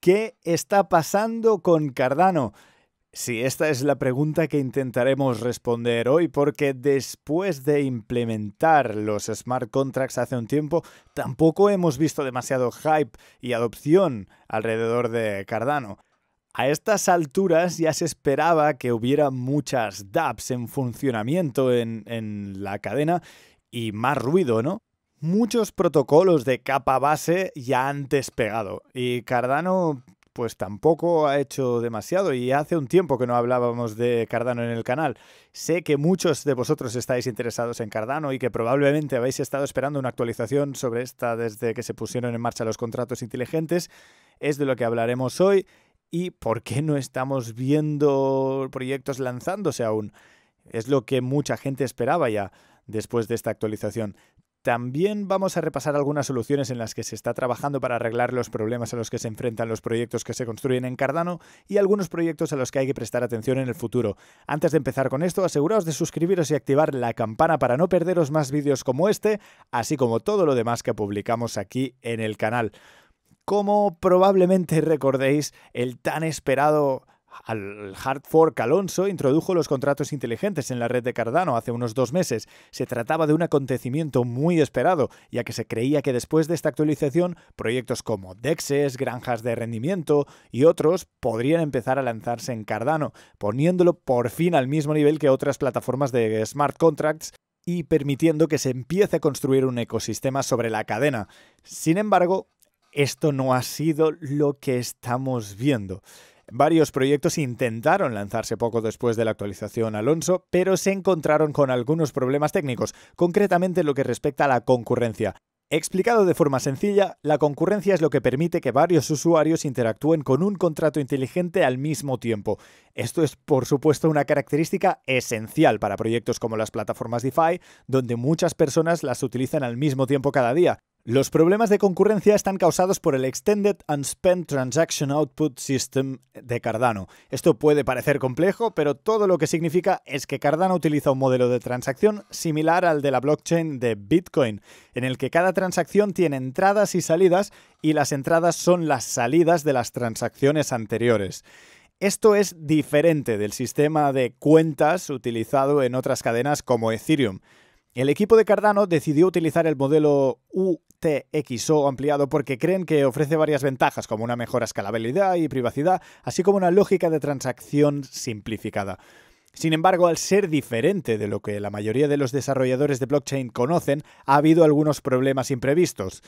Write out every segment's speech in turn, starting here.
¿Qué está pasando con Cardano? Sí, esta es la pregunta que intentaremos responder hoy porque después de implementar los smart contracts hace un tiempo, tampoco hemos visto demasiado hype y adopción alrededor de Cardano. A estas alturas ya se esperaba que hubiera muchas dApps en funcionamiento en, en la cadena y más ruido, ¿no? muchos protocolos de capa base ya han despegado y Cardano pues tampoco ha hecho demasiado y hace un tiempo que no hablábamos de Cardano en el canal. Sé que muchos de vosotros estáis interesados en Cardano y que probablemente habéis estado esperando una actualización sobre esta desde que se pusieron en marcha los contratos inteligentes. Es de lo que hablaremos hoy y por qué no estamos viendo proyectos lanzándose aún. Es lo que mucha gente esperaba ya después de esta actualización. También vamos a repasar algunas soluciones en las que se está trabajando para arreglar los problemas a los que se enfrentan los proyectos que se construyen en Cardano y algunos proyectos a los que hay que prestar atención en el futuro. Antes de empezar con esto, aseguraos de suscribiros y activar la campana para no perderos más vídeos como este, así como todo lo demás que publicamos aquí en el canal. Como probablemente recordéis, el tan esperado al hard fork Alonso introdujo los contratos inteligentes en la red de Cardano hace unos dos meses. Se trataba de un acontecimiento muy esperado, ya que se creía que después de esta actualización, proyectos como DEXes, granjas de rendimiento y otros podrían empezar a lanzarse en Cardano, poniéndolo por fin al mismo nivel que otras plataformas de smart contracts y permitiendo que se empiece a construir un ecosistema sobre la cadena. Sin embargo, esto no ha sido lo que estamos viendo. Varios proyectos intentaron lanzarse poco después de la actualización Alonso, pero se encontraron con algunos problemas técnicos, concretamente en lo que respecta a la concurrencia. Explicado de forma sencilla, la concurrencia es lo que permite que varios usuarios interactúen con un contrato inteligente al mismo tiempo. Esto es, por supuesto, una característica esencial para proyectos como las plataformas DeFi, donde muchas personas las utilizan al mismo tiempo cada día. Los problemas de concurrencia están causados por el Extended Unspent Transaction Output System de Cardano. Esto puede parecer complejo, pero todo lo que significa es que Cardano utiliza un modelo de transacción similar al de la blockchain de Bitcoin, en el que cada transacción tiene entradas y salidas y las entradas son las salidas de las transacciones anteriores. Esto es diferente del sistema de cuentas utilizado en otras cadenas como Ethereum. El equipo de Cardano decidió utilizar el modelo UTXO ampliado porque creen que ofrece varias ventajas como una mejor escalabilidad y privacidad, así como una lógica de transacción simplificada. Sin embargo, al ser diferente de lo que la mayoría de los desarrolladores de blockchain conocen, ha habido algunos problemas imprevistos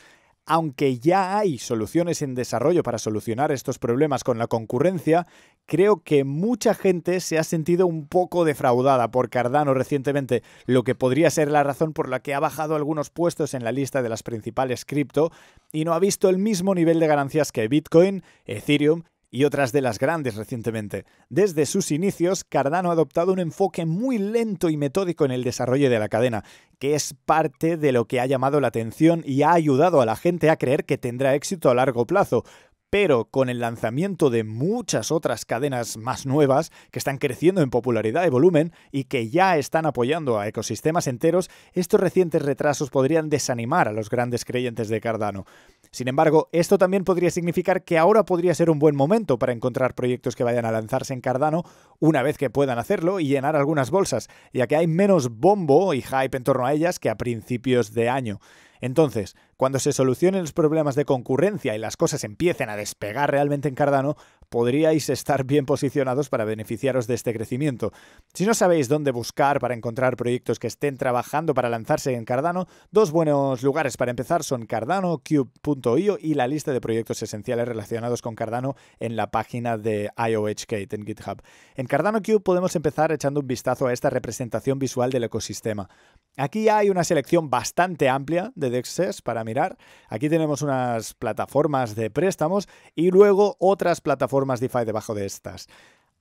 aunque ya hay soluciones en desarrollo para solucionar estos problemas con la concurrencia, creo que mucha gente se ha sentido un poco defraudada por Cardano recientemente, lo que podría ser la razón por la que ha bajado algunos puestos en la lista de las principales cripto y no ha visto el mismo nivel de ganancias que Bitcoin, Ethereum y otras de las grandes recientemente. Desde sus inicios, Cardano ha adoptado un enfoque muy lento y metódico en el desarrollo de la cadena, que es parte de lo que ha llamado la atención y ha ayudado a la gente a creer que tendrá éxito a largo plazo, pero con el lanzamiento de muchas otras cadenas más nuevas que están creciendo en popularidad y volumen y que ya están apoyando a ecosistemas enteros, estos recientes retrasos podrían desanimar a los grandes creyentes de Cardano. Sin embargo, esto también podría significar que ahora podría ser un buen momento para encontrar proyectos que vayan a lanzarse en Cardano una vez que puedan hacerlo y llenar algunas bolsas, ya que hay menos bombo y hype en torno a ellas que a principios de año. Entonces, cuando se solucionen los problemas de concurrencia y las cosas empiecen a despegar realmente en Cardano, podríais estar bien posicionados para beneficiaros de este crecimiento. Si no sabéis dónde buscar para encontrar proyectos que estén trabajando para lanzarse en Cardano, dos buenos lugares para empezar son cardanocube.io y la lista de proyectos esenciales relacionados con Cardano en la página de IOHK en GitHub. En Cube podemos empezar echando un vistazo a esta representación visual del ecosistema. Aquí hay una selección bastante amplia de Dexes para mirar. Aquí tenemos unas plataformas de préstamos y luego otras plataformas más DeFi debajo de estas.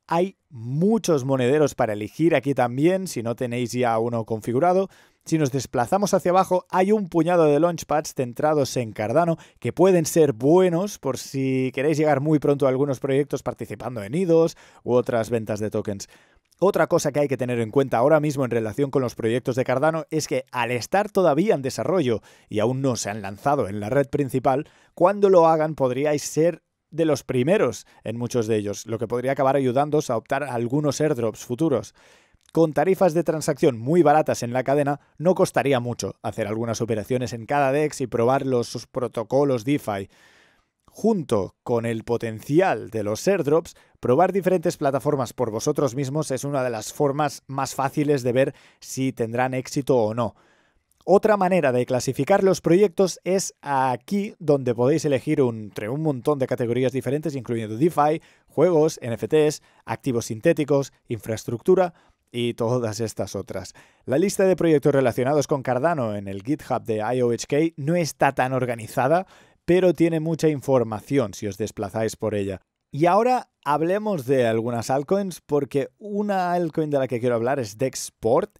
Hay muchos monederos para elegir aquí también, si no tenéis ya uno configurado. Si nos desplazamos hacia abajo, hay un puñado de launchpads centrados en Cardano que pueden ser buenos por si queréis llegar muy pronto a algunos proyectos participando en IDOS u otras ventas de tokens. Otra cosa que hay que tener en cuenta ahora mismo en relación con los proyectos de Cardano es que al estar todavía en desarrollo y aún no se han lanzado en la red principal, cuando lo hagan podríais ser de los primeros en muchos de ellos, lo que podría acabar ayudándoos a optar a algunos airdrops futuros. Con tarifas de transacción muy baratas en la cadena, no costaría mucho hacer algunas operaciones en cada DEX y probar los protocolos DeFi. Junto con el potencial de los airdrops, probar diferentes plataformas por vosotros mismos es una de las formas más fáciles de ver si tendrán éxito o no. Otra manera de clasificar los proyectos es aquí donde podéis elegir entre un montón de categorías diferentes, incluyendo DeFi, juegos, NFTs, activos sintéticos, infraestructura y todas estas otras. La lista de proyectos relacionados con Cardano en el GitHub de IOHK no está tan organizada, pero tiene mucha información si os desplazáis por ella. Y ahora hablemos de algunas altcoins, porque una altcoin de la que quiero hablar es Dexport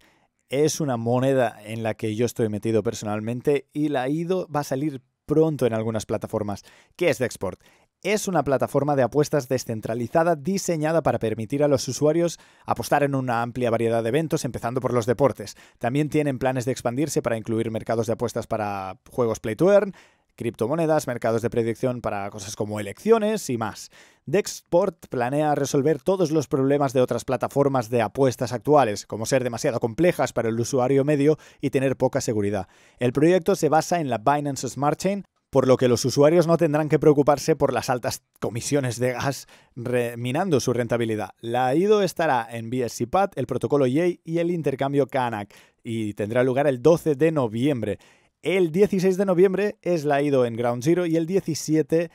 es una moneda en la que yo estoy metido personalmente y la IDO va a salir pronto en algunas plataformas. ¿Qué es Dexport? Es una plataforma de apuestas descentralizada diseñada para permitir a los usuarios apostar en una amplia variedad de eventos, empezando por los deportes. También tienen planes de expandirse para incluir mercados de apuestas para juegos play to earn, criptomonedas, mercados de predicción para cosas como elecciones y más. Dexport planea resolver todos los problemas de otras plataformas de apuestas actuales, como ser demasiado complejas para el usuario medio y tener poca seguridad. El proyecto se basa en la Binance Smart Chain, por lo que los usuarios no tendrán que preocuparse por las altas comisiones de gas minando su rentabilidad. La IDO estará en BSC el protocolo Yay y el intercambio Canac y tendrá lugar el 12 de noviembre. El 16 de noviembre es la IDO en Ground Zero y el 17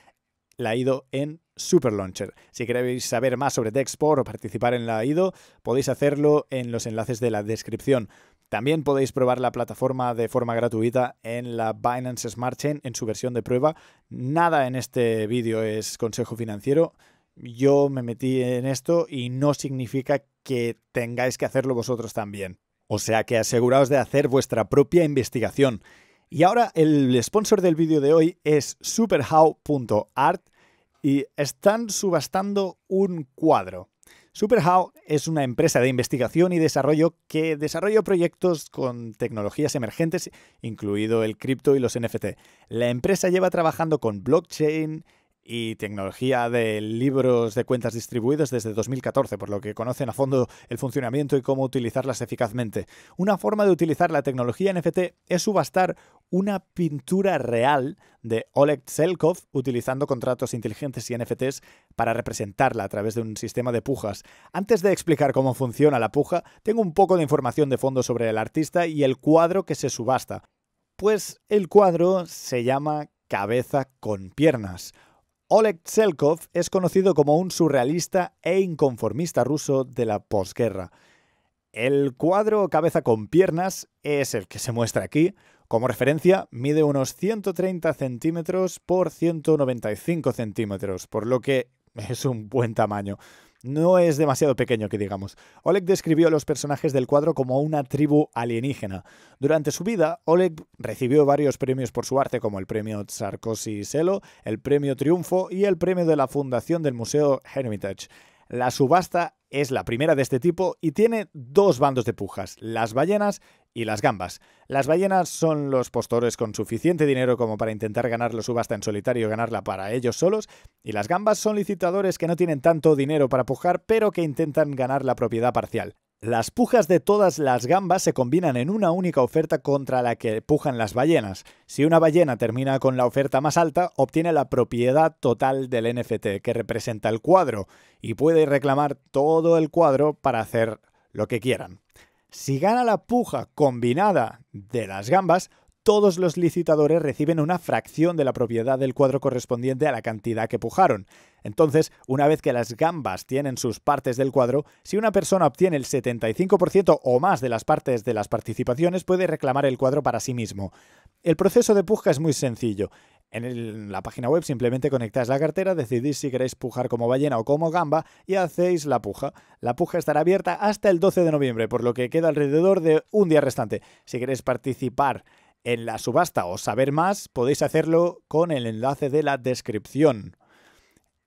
la IDO en Super Launcher. Si queréis saber más sobre Dexport o participar en la IDO, podéis hacerlo en los enlaces de la descripción. También podéis probar la plataforma de forma gratuita en la Binance Smart Chain en su versión de prueba. Nada en este vídeo es consejo financiero. Yo me metí en esto y no significa que tengáis que hacerlo vosotros también. O sea que aseguraos de hacer vuestra propia investigación. Y ahora el sponsor del vídeo de hoy es superhow.art y están subastando un cuadro. Superhow es una empresa de investigación y desarrollo que desarrolla proyectos con tecnologías emergentes, incluido el cripto y los NFT. La empresa lleva trabajando con blockchain, y tecnología de libros de cuentas distribuidos desde 2014, por lo que conocen a fondo el funcionamiento y cómo utilizarlas eficazmente. Una forma de utilizar la tecnología NFT es subastar una pintura real de Oleg Tselkov utilizando contratos inteligentes y NFTs para representarla a través de un sistema de pujas. Antes de explicar cómo funciona la puja, tengo un poco de información de fondo sobre el artista y el cuadro que se subasta. Pues el cuadro se llama Cabeza con Piernas, Oleg Tselkov es conocido como un surrealista e inconformista ruso de la posguerra. El cuadro Cabeza con Piernas es el que se muestra aquí. Como referencia, mide unos 130 centímetros por 195 centímetros, por lo que es un buen tamaño no es demasiado pequeño que digamos. Oleg describió a los personajes del cuadro como una tribu alienígena. Durante su vida, Oleg recibió varios premios por su arte, como el premio Sarkozy Selo, el premio Triunfo y el premio de la Fundación del Museo Hermitage. La subasta es la primera de este tipo y tiene dos bandos de pujas, las ballenas y las gambas. Las ballenas son los postores con suficiente dinero como para intentar ganar la subasta en solitario y ganarla para ellos solos, y las gambas son licitadores que no tienen tanto dinero para pujar, pero que intentan ganar la propiedad parcial. Las pujas de todas las gambas se combinan en una única oferta contra la que pujan las ballenas. Si una ballena termina con la oferta más alta, obtiene la propiedad total del NFT, que representa el cuadro, y puede reclamar todo el cuadro para hacer lo que quieran. Si gana la puja combinada de las gambas, todos los licitadores reciben una fracción de la propiedad del cuadro correspondiente a la cantidad que pujaron. Entonces, una vez que las gambas tienen sus partes del cuadro, si una persona obtiene el 75% o más de las partes de las participaciones, puede reclamar el cuadro para sí mismo. El proceso de puja es muy sencillo. En, la página web simplemente conectáis la cartera, decidís si queréis pujar como ballena o como gamba y hacéis la puja. La puja estará abierta hasta el 12 de noviembre, por lo que queda alrededor de un día restante. Si queréis participar en la subasta o saber más, podéis hacerlo con el enlace de la descripción.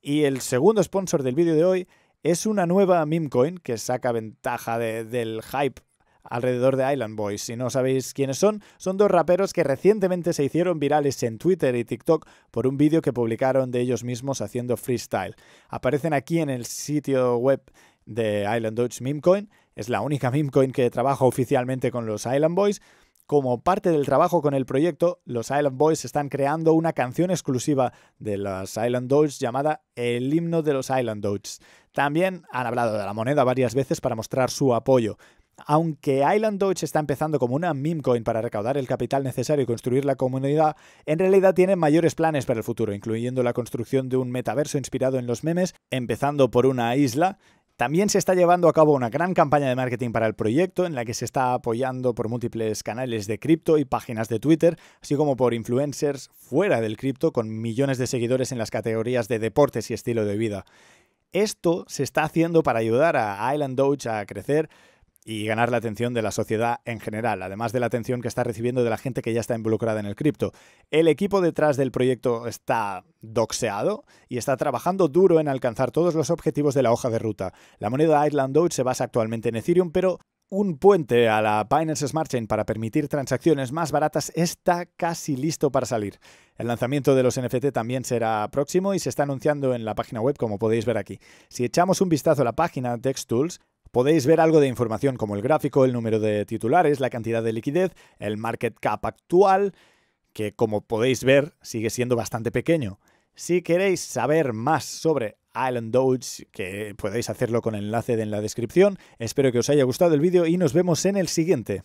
Y el segundo sponsor del vídeo de hoy es una nueva MemeCoin coin que saca ventaja del hype alrededor de Island Boys. Si no sabéis quiénes son, son dos raperos que recientemente se hicieron virales en Twitter y TikTok por un vídeo que publicaron de ellos mismos haciendo freestyle. Aparecen aquí en el sitio web de Island Dodge Memecoin, es la única memecoin que trabaja oficialmente con los Island Boys. Como parte del trabajo con el proyecto, los Island Boys están creando una canción exclusiva de los Island Dogs llamada El himno de los Island Dogs. También han hablado de la moneda varias veces para mostrar su apoyo, aunque Island Doge está empezando como una meme coin para recaudar el capital necesario y construir la comunidad, en realidad tiene mayores planes para el futuro, incluyendo la construcción de un metaverso inspirado en los memes, empezando por una isla también se está llevando a cabo una gran campaña de marketing para el proyecto en la que se está apoyando por múltiples canales de cripto y páginas de Twitter, así como por influencers fuera del cripto con millones de seguidores en las categorías de deportes y estilo de vida. Esto se está haciendo para ayudar a Island Doge a crecer, y ganar la atención de la sociedad en general, además de la atención que está recibiendo de la gente que ya está involucrada en el cripto. El equipo detrás del proyecto está doxeado y está trabajando duro en alcanzar todos los objetivos de la hoja de ruta. La moneda Island Doge se basa actualmente en Ethereum, pero un puente a la Binance Smart Chain para permitir transacciones más baratas está casi listo para salir. El lanzamiento de los NFT también será próximo y se está anunciando en la página web como podéis ver aquí. Si echamos un vistazo a la página de DexTools, Podéis ver algo de información como el gráfico, el número de titulares, la cantidad de liquidez, el market cap actual, que como podéis ver sigue siendo bastante pequeño. Si queréis saber más sobre Island Doge, que podéis hacerlo con el enlace en la descripción, espero que os haya gustado el vídeo y nos vemos en el siguiente.